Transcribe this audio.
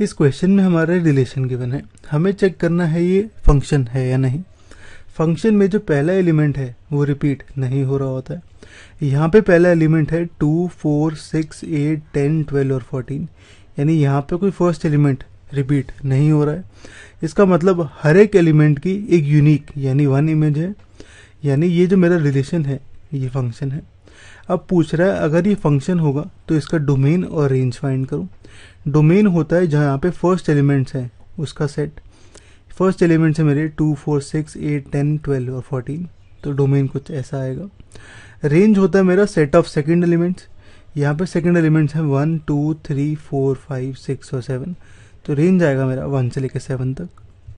इस क्वेश्चन में हमारे रिलेशन गिवन है हमें चेक करना है ये फंक्शन है या नहीं फंक्शन में जो पहला एलिमेंट है वो रिपीट नहीं हो रहा होता है यहाँ पे पहला एलिमेंट है two four six eight ten twelve और फोर्टीन यानी यहाँ पे कोई फर्स्ट एलिमेंट रिपीट नहीं हो रहा है इसका मतलब हर एक एलिमेंट की एक यूनिक यानी वन इमेज है यानी ये जो मेरा रिलेशन है ये फंक्शन है अब पूछ रहा है अगर ये फंक्शन होगा तो इसका डोमेन और रेंज फाइंड करो डोमेन होता है जहाँ पे फर्स्ट एलिमेंट्स हैं उसका सेट फर्स्ट एलिमेंट्स हैं मेरे two four six eight ten twelve और फोर्टीन तो डोमेन कुछ ऐसा आएगा रेंज होता है मेरा सेट ऑफ सेकेंड एलिमेंट्स यहाँ पे सेकेंड एलिमेंट्स हैं one two three four five six और सेवन तो रेंज आएगा मेरा वन से लेकर सेवन तक